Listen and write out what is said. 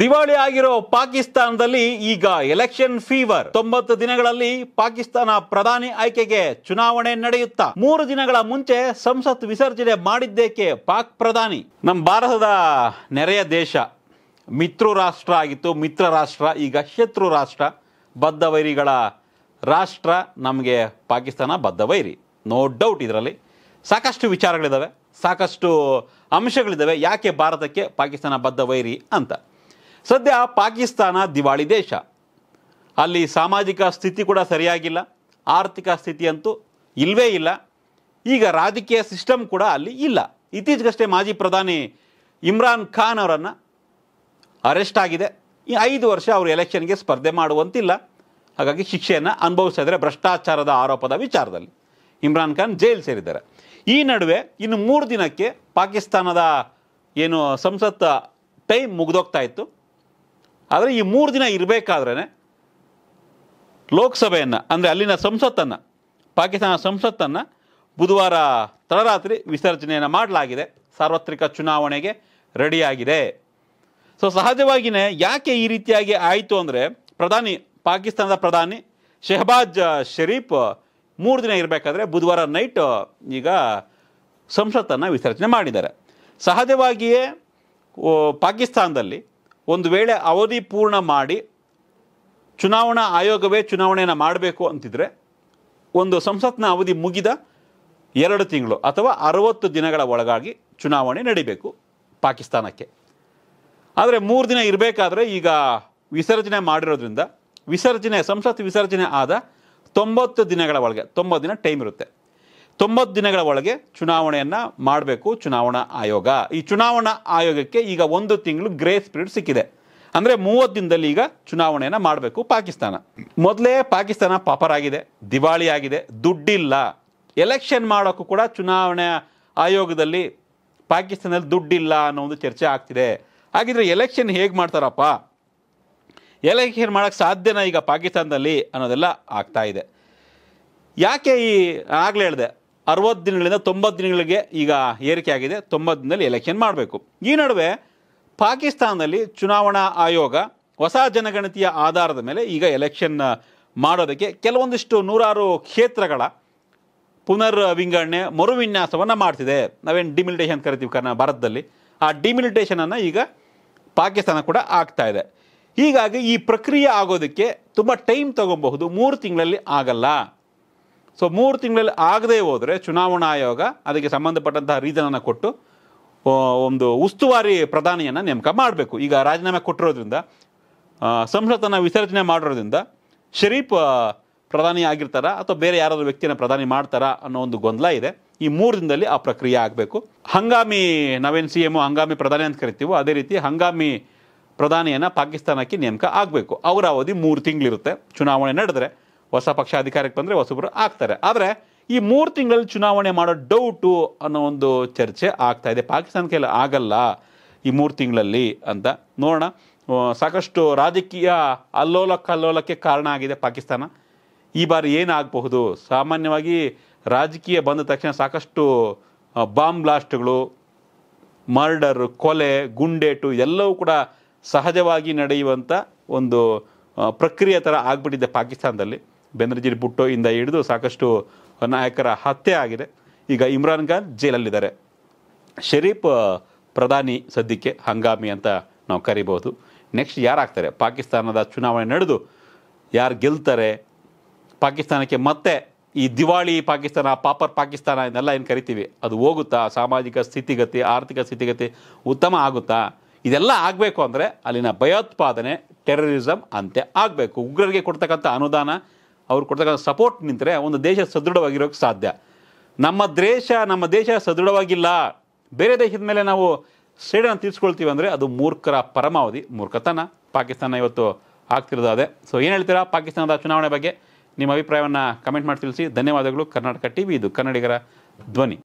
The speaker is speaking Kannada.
ದಿವಾಳಿ ಆಗಿರೋ ಪಾಕಿಸ್ತಾನದಲ್ಲಿ ಈಗ ಎಲೆಕ್ಷನ್ ಫೀವರ್ ತೊಂಬತ್ತು ದಿನಗಳಲ್ಲಿ ಪಾಕಿಸ್ತಾನ ಪ್ರಧಾನಿ ಆಯ್ಕೆಗೆ ಚುನಾವಣೆ ನಡೆಯುತ್ತಾ ಮೂರು ದಿನಗಳ ಮುಂಚೆ ಸಂಸತ್ ವಿಸರ್ಜನೆ ಮಾಡಿದ್ದೇಕೆ ಪಾಕ್ ಪ್ರಧಾನಿ ನಮ್ಮ ಭಾರತದ ನೆರೆಯ ದೇಶ ಮಿತ್ರ ರಾಷ್ಟ್ರ ಆಗಿತ್ತು ಮಿತ್ರ ರಾಷ್ಟ್ರ ಈಗ ಶತ್ರು ರಾಷ್ಟ್ರ ಬದ್ಧ ವೈರಿಗಳ ರಾಷ್ಟ್ರ ನಮಗೆ ಪಾಕಿಸ್ತಾನ ಬದ್ಧ ವೈರಿ ನೋ ಡೌಟ್ ಇದರಲ್ಲಿ ಸಾಕಷ್ಟು ವಿಚಾರಗಳಿದ್ದಾವೆ ಸಾಕಷ್ಟು ಅಂಶಗಳಿದ್ದಾವೆ ಯಾಕೆ ಭಾರತಕ್ಕೆ ಪಾಕಿಸ್ತಾನ ಬದ್ಧ ವೈರಿ ಅಂತ ಸದ್ಯ ಪಾಕಿಸ್ತಾನ ದಿವಾಳಿ ದೇಶ ಅಲ್ಲಿ ಸಾಮಾಜಿಕ ಸ್ಥಿತಿ ಕೂಡ ಸರಿಯಾಗಿಲ್ಲ ಆರ್ಥಿಕ ಸ್ಥಿತಿಯಂತೂ ಇಲ್ಲವೇ ಇಲ್ಲ ಈಗ ರಾಜಕೀಯ ಸಿಸ್ಟಮ್ ಕೂಡ ಅಲ್ಲಿ ಇಲ್ಲ ಇತ್ತೀಚೆಗಷ್ಟೇ ಮಾಜಿ ಪ್ರಧಾನಿ ಇಮ್ರಾನ್ ಖಾನ್ ಅವರನ್ನು ಅರೆಸ್ಟ್ ಆಗಿದೆ ಈ ಐದು ವರ್ಷ ಅವರು ಎಲೆಕ್ಷನ್ಗೆ ಸ್ಪರ್ಧೆ ಮಾಡುವಂತಿಲ್ಲ ಹಾಗಾಗಿ ಶಿಕ್ಷೆಯನ್ನು ಅನುಭವಿಸ್ತಾ ಭ್ರಷ್ಟಾಚಾರದ ಆರೋಪದ ವಿಚಾರದಲ್ಲಿ ಇಮ್ರಾನ್ ಖಾನ್ ಜೈಲು ಸೇರಿದ್ದಾರೆ ಈ ನಡುವೆ ಇನ್ನು ಮೂರು ದಿನಕ್ಕೆ ಪಾಕಿಸ್ತಾನದ ಏನು ಸಂಸತ್ ಟೈಮ್ ಮುಗಿದೋಗ್ತಾ ಇತ್ತು ಆದರೆ ಈ ಮೂರು ದಿನ ಇರಬೇಕಾದ್ರೇ ಲೋಕಸಭೆಯನ್ನು ಅಂದರೆ ಅಲ್ಲಿನ ಸಂಸತ್ತನ್ನು ಪಾಕಿಸ್ತಾನ ಸಂಸತ್ತನ್ನು ಬುಧವಾರ ತಡರಾತ್ರಿ ವಿಸರ್ಜನೆಯನ್ನು ಮಾಡಲಾಗಿದೆ ಸಾರ್ವತ್ರಿಕ ಚುನಾವಣೆಗೆ ರೆಡಿಯಾಗಿದೆ ಸೊ ಸಹಜವಾಗಿಯೇ ಯಾಕೆ ಈ ರೀತಿಯಾಗಿ ಆಯಿತು ಅಂದರೆ ಪ್ರಧಾನಿ ಪಾಕಿಸ್ತಾನದ ಪ್ರಧಾನಿ ಶೆಹಬಾಜ್ ಷರೀಫ್ ಮೂರು ದಿನ ಇರಬೇಕಾದ್ರೆ ಬುಧವಾರ ನೈಟ್ ಈಗ ಸಂಸತ್ತನ್ನು ವಿಸರ್ಜನೆ ಮಾಡಿದ್ದಾರೆ ಸಹಜವಾಗಿಯೇ ಪಾಕಿಸ್ತಾನದಲ್ಲಿ ಒಂದು ವೇಳೆ ಅವಧಿ ಪೂರ್ಣ ಮಾಡಿ ಚುನಾವಣಾ ಆಯೋಗವೇ ಚುನಾವಣೆಯನ್ನು ಮಾಡಬೇಕು ಅಂತಿದ್ರೆ ಒಂದು ಸಂಸತ್ನ ಅವಧಿ ಮುಗಿದ ಎರಡು ತಿಂಗಳು ಅಥವಾ ಅರವತ್ತು ದಿನಗಳ ಒಳಗಾಗಿ ಚುನಾವಣೆ ನಡೀಬೇಕು ಪಾಕಿಸ್ತಾನಕ್ಕೆ ಆದರೆ ಮೂರು ದಿನ ಇರಬೇಕಾದ್ರೆ ಈಗ ವಿಸರ್ಜನೆ ಮಾಡಿರೋದ್ರಿಂದ ವಿಸರ್ಜನೆ ಸಂಸತ್ ವಿಸರ್ಜನೆ ಆದ ತೊಂಬತ್ತು ದಿನಗಳ ಒಳಗೆ ತೊಂಬತ್ತು ದಿನ ಟೈಮ್ ಇರುತ್ತೆ ತೊಂಬತ್ತು ದಿನಗಳ ಒಳಗೆ ಚುನಾವಣೆಯನ್ನು ಮಾಡಬೇಕು ಚುನಾವಣಾ ಆಯೋಗ ಈ ಚುನಾವಣಾ ಆಯೋಗಕ್ಕೆ ಈಗ ಒಂದು ತಿಂಗಳು ಗ್ರೇಸ್ ಪೀರಿಯಡ್ ಸಿಕ್ಕಿದೆ ಅಂದರೆ ಮೂವತ್ತು ದಿನದಲ್ಲಿ ಈಗ ಚುನಾವಣೆಯನ್ನು ಮಾಡಬೇಕು ಪಾಕಿಸ್ತಾನ ಮೊದಲೇ ಪಾಕಿಸ್ತಾನ ಪಾಪರಾಗಿದೆ ದಿವಾಳಿ ಆಗಿದೆ ದುಡ್ಡಿಲ್ಲ ಎಲೆಕ್ಷನ್ ಮಾಡೋಕ್ಕೂ ಕೂಡ ಚುನಾವಣೆ ಆಯೋಗದಲ್ಲಿ ಪಾಕಿಸ್ತಾನದಲ್ಲಿ ದುಡ್ಡಿಲ್ಲ ಅನ್ನೋ ಒಂದು ಚರ್ಚೆ ಆಗ್ತಿದೆ ಹಾಗಿದ್ರೆ ಎಲೆಕ್ಷನ್ ಹೇಗೆ ಮಾಡ್ತಾರಪ್ಪ ಎಲೆಕ್ಷನ್ ಮಾಡೋಕ್ಕೆ ಸಾಧ್ಯನಾ ಈಗ ಪಾಕಿಸ್ತಾನದಲ್ಲಿ ಅನ್ನೋದೆಲ್ಲ ಆಗ್ತಾ ಇದೆ ಯಾಕೆ ಈ ಆಗಲೇ ಹೇಳಿದೆ ಅರವತ್ತು ದಿನಗಳಿಂದ ತೊಂಬತ್ತು ದಿನಗಳಿಗೆ ಈಗ ಏರಿಕೆ ಆಗಿದೆ ತೊಂಬತ್ತು ದಿನದಲ್ಲಿ ಎಲೆಕ್ಷನ್ ಮಾಡಬೇಕು ಈ ನಡುವೆ ಪಾಕಿಸ್ತಾನದಲ್ಲಿ ಚುನಾವಣಾ ಆಯೋಗ ಹೊಸ ಜನಗಣತಿಯ ಆಧಾರದ ಮೇಲೆ ಈಗ ಎಲೆಕ್ಷನ್ ಮಾಡೋದಕ್ಕೆ ಕೆಲವೊಂದಿಷ್ಟು ನೂರಾರು ಕ್ಷೇತ್ರಗಳ ಪುನರ್ ವಿಂಗಡಣೆ ಮರುವಿನ್ಯಾಸವನ್ನು ಮಾಡ್ತಿದೆ ನಾವೇನು ಡಿಮಿಲಿಟೇಷನ್ ಕರಿತೀವಿ ಕರ್ನ ಭಾರತದಲ್ಲಿ ಆ ಡಿಮಿಲಿಟೇಷನನ್ನು ಈಗ ಪಾಕಿಸ್ತಾನ ಕೂಡ ಆಗ್ತಾ ಇದೆ ಹೀಗಾಗಿ ಈ ಪ್ರಕ್ರಿಯೆ ಆಗೋದಕ್ಕೆ ತುಂಬ ಟೈಮ್ ತಗೊಬಹುದು ಮೂರು ತಿಂಗಳಲ್ಲಿ ಆಗಲ್ಲ ಸೊ ಮೂರು ತಿಂಗಳಲ್ಲಿ ಆಗದೇ ಹೋದರೆ ಚುನಾವಣಾ ಆಯೋಗ ಅದಕ್ಕೆ ಸಂಬಂಧಪಟ್ಟಂತಹ ರೀಸನನ್ನು ಕೊಟ್ಟು ಒಂದು ಉಸ್ತುವಾರಿ ಪ್ರಧಾನಿಯನ್ನು ನೇಮಕ ಮಾಡಬೇಕು ಈಗ ರಾಜೀನಾಮೆ ಕೊಟ್ಟಿರೋದ್ರಿಂದ ಸಂಸತ್ತನ್ನು ವಿಸರ್ಜನೆ ಮಾಡಿರೋದ್ರಿಂದ ಶರೀಫ್ ಪ್ರಧಾನಿ ಆಗಿರ್ತಾರಾ ಅಥವಾ ಬೇರೆ ಯಾರಾದರೂ ವ್ಯಕ್ತಿಯನ್ನು ಪ್ರಧಾನಿ ಮಾಡ್ತಾರಾ ಅನ್ನೋ ಒಂದು ಗೊಂದಲ ಇದೆ ಈ ಮೂರು ದಿನದಲ್ಲಿ ಆ ಪ್ರಕ್ರಿಯೆ ಆಗಬೇಕು ಹಂಗಾಮಿ ನಾವೇನು ಸಿ ಎಮ್ ಹಂಗಾಮಿ ಪ್ರಧಾನಿ ಅಂತ ಕರಿತೀವೋ ಅದೇ ರೀತಿ ಹಂಗಾಮಿ ಪ್ರಧಾನಿಯನ್ನು ಪಾಕಿಸ್ತಾನಕ್ಕೆ ನೇಮಕ ಆಗಬೇಕು ಅವರ ಅವಧಿ ಮೂರು ತಿಂಗಳಿರುತ್ತೆ ಚುನಾವಣೆ ನಡೆದರೆ ಹೊಸ ಪಕ್ಷ ಅಧಿಕಾರಕ್ಕೆ ಬಂದರೆ ಹೊಸಬ್ರು ಆಗ್ತಾರೆ ಆದರೆ ಈ ಮೂರು ತಿಂಗಳಲ್ಲಿ ಚುನಾವಣೆ ಮಾಡೋ ಡೌಟು ಅನ್ನೋ ಒಂದು ಚರ್ಚೆ ಆಗ್ತಾ ಇದೆ ಪಾಕಿಸ್ತಾನ ಆಗಲ್ಲ ಈ ಮೂರು ತಿಂಗಳಲ್ಲಿ ಅಂತ ನೋಡೋಣ ಸಾಕಷ್ಟು ರಾಜಕೀಯ ಅಲ್ಲೋಲ ಕಲ್ಲೋಲಕ್ಕೆ ಕಾರಣ ಆಗಿದೆ ಪಾಕಿಸ್ತಾನ ಈ ಬಾರಿ ಏನಾಗಬಹುದು ಸಾಮಾನ್ಯವಾಗಿ ರಾಜಕೀಯ ಬಂದ ತಕ್ಷಣ ಸಾಕಷ್ಟು ಬಾಂಬ್ ಬ್ಲಾಸ್ಟ್ಗಳು ಮರ್ಡರ್ ಕೊಲೆ ಗುಂಡೇಟು ಎಲ್ಲವೂ ಕೂಡ ಸಹಜವಾಗಿ ನಡೆಯುವಂಥ ಒಂದು ಪ್ರಕ್ರಿಯೆ ಥರ ಆಗಿಬಿಟ್ಟಿದೆ ಪಾಕಿಸ್ತಾನದಲ್ಲಿ ಬೆನರ್ಜಿ ಬುಟ್ಟೋ ಇಂದ ಹಿಡಿದು ಸಾಕಷ್ಟು ನಾಯಕರ ಹತ್ಯೆ ಆಗಿದೆ ಈಗ ಇಮ್ರಾನ್ ಖಾನ್ ಜೈಲಲ್ಲಿದ್ದಾರೆ ಶರೀಫ್ ಪ್ರಧಾನಿ ಸದ್ಯಕ್ಕೆ ಹಂಗಾಮಿ ಅಂತ ನಾವು ಕರಿಬೋದು ನೆಕ್ಸ್ಟ್ ಯಾರಾಗ್ತಾರೆ ಪಾಕಿಸ್ತಾನದ ಚುನಾವಣೆ ನಡೆದು ಯಾರು ಗೆಲ್ತಾರೆ ಪಾಕಿಸ್ತಾನಕ್ಕೆ ಮತ್ತೆ ಈ ದಿವಾಳಿ ಪಾಕಿಸ್ತಾನ ಪಾಪರ್ ಪಾಕಿಸ್ತಾನ ಇದೆಲ್ಲ ಏನು ಕರಿತೀವಿ ಅದು ಹೋಗುತ್ತಾ ಸಾಮಾಜಿಕ ಸ್ಥಿತಿಗತಿ ಆರ್ಥಿಕ ಸ್ಥಿತಿಗತಿ ಉತ್ತಮ ಆಗುತ್ತಾ ಇದೆಲ್ಲ ಆಗಬೇಕು ಅಂದರೆ ಅಲ್ಲಿನ ಭಯೋತ್ಪಾದನೆ ಟೆರರಿಸಮ್ ಅಂತೆ ಆಗಬೇಕು ಉಗ್ರರಿಗೆ ಕೊಡ್ತಕ್ಕಂಥ ಅನುದಾನ ಅವ್ರು ಕೊಡ್ತಕ್ಕಂಥ ಸಪೋರ್ಟ್ ನಿಂತರೆ ಒಂದು ದೇಶ ಸದೃಢವಾಗಿರೋಕ್ಕೆ ಸಾಧ್ಯ ನಮ್ಮ ದೇಶ ನಮ್ಮ ದೇಶ ಸದೃಢವಾಗಿಲ್ಲ ಬೇರೆ ದೇಶದ ಮೇಲೆ ನಾವು ಸೇಡನ್ನು ತೀರಿಸ್ಕೊಳ್ತೀವಿ ಅಂದರೆ ಅದು ಮೂರ್ಖರ ಪರಮಾವಧಿ ಮೂರ್ಖತನ ಪಾಕಿಸ್ತಾನ ಇವತ್ತು ಆಗ್ತಿರೋದು ಅದೇ ಸೊ ಏನು ಹೇಳ್ತೀರಾ ಪಾಕಿಸ್ತಾನದ ಚುನಾವಣೆ ಬಗ್ಗೆ ನಿಮ್ಮ ಅಭಿಪ್ರಾಯವನ್ನು ಕಮೆಂಟ್ ಮಾಡಿ ತಿಳಿಸಿ ಧನ್ಯವಾದಗಳು ಕರ್ನಾಟಕ ಟಿ ವಿ ಇದು ಕನ್ನಡಿಗರ ಧ್ವನಿ